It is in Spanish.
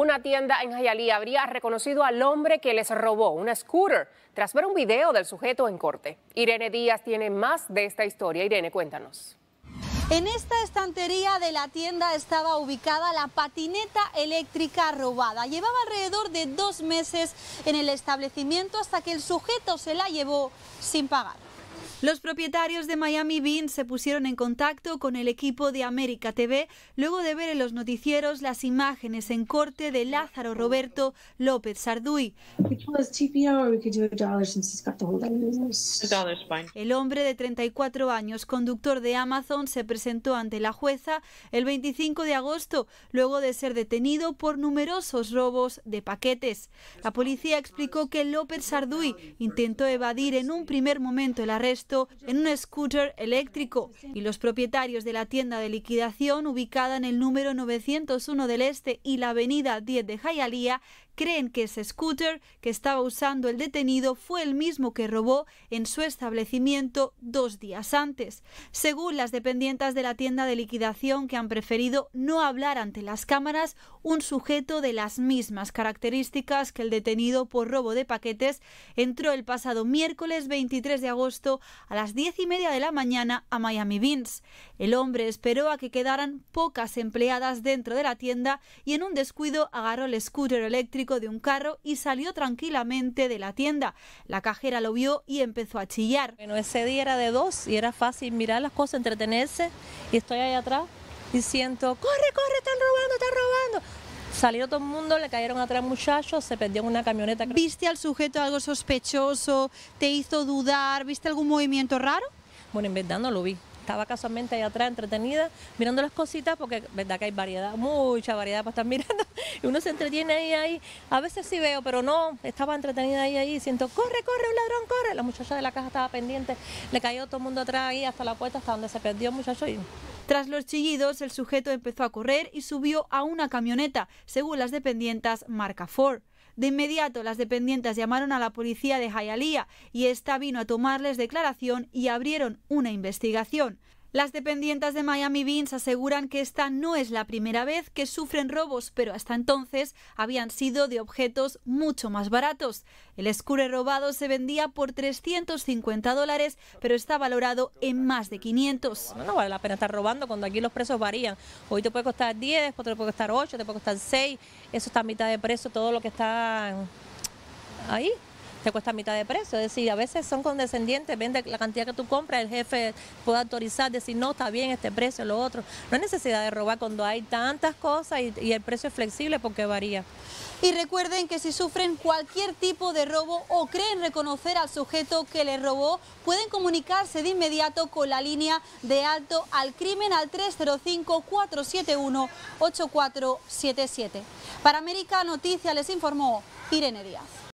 Una tienda en Hialeah habría reconocido al hombre que les robó una scooter tras ver un video del sujeto en corte. Irene Díaz tiene más de esta historia. Irene, cuéntanos. En esta estantería de la tienda estaba ubicada la patineta eléctrica robada. Llevaba alrededor de dos meses en el establecimiento hasta que el sujeto se la llevó sin pagar. Los propietarios de Miami Bean se pusieron en contacto con el equipo de América TV luego de ver en los noticieros las imágenes en corte de Lázaro Roberto López Sarduy. El hombre de 34 años, conductor de Amazon, se presentó ante la jueza el 25 de agosto luego de ser detenido por numerosos robos de paquetes. La policía explicó que López Sarduy intentó evadir en un primer momento el arresto en un scooter eléctrico y los propietarios de la tienda de liquidación ubicada en el número 901 del Este y la avenida 10 de Jayalía creen que ese scooter que estaba usando el detenido fue el mismo que robó en su establecimiento dos días antes. Según las dependientes de la tienda de liquidación que han preferido no hablar ante las cámaras, un sujeto de las mismas características que el detenido por robo de paquetes entró el pasado miércoles 23 de agosto a las diez y media de la mañana a Miami Beans. El hombre esperó a que quedaran pocas empleadas dentro de la tienda y en un descuido agarró el scooter eléctrico de un carro y salió tranquilamente de la tienda. La cajera lo vio y empezó a chillar. Bueno, ese día era de dos y era fácil mirar las cosas, entretenerse y estoy ahí atrás y siento, corre, corre, están robando, están robando. Salió todo el mundo, le cayeron atrás muchachos, se perdió una camioneta. ¿Viste al sujeto algo sospechoso? ¿Te hizo dudar? ¿Viste algún movimiento raro? Bueno, en verdad no lo vi estaba casualmente ahí atrás entretenida mirando las cositas porque verdad que hay variedad, mucha variedad para estar mirando uno se entretiene ahí, ahí. A veces sí veo, pero no, estaba entretenida ahí, ahí, siento, corre, corre, un ladrón, corre. La muchacha de la casa estaba pendiente, le cayó todo el mundo atrás ahí hasta la puerta, hasta donde se perdió el muchacho Tras los chillidos, el sujeto empezó a correr y subió a una camioneta, según las dependientas marca Ford. De inmediato, las dependientes llamaron a la policía de Jaialía y esta vino a tomarles declaración y abrieron una investigación. Las dependientes de Miami Beans aseguran que esta no es la primera vez que sufren robos, pero hasta entonces habían sido de objetos mucho más baratos. El escure robado se vendía por 350 dólares, pero está valorado en más de 500. No, vale la pena estar robando cuando aquí los precios varían. Hoy te puede costar 10, después te puede costar 8, te puede costar 6. Eso está a mitad de precio, todo lo que está ahí te cuesta mitad de precio. Es decir, a veces son condescendientes, vende la cantidad que tú compras, el jefe puede autorizar, decir, no, está bien este precio, lo otro. No hay necesidad de robar cuando hay tantas cosas y, el precio es flexible porque varía. Y recuerden que si sufren cualquier tipo de robo o creen reconocer al sujeto que le robó, pueden comunicarse de inmediato con la línea de alto al crimen al 305-471-8477. Para América Noticias les informó Irene Díaz.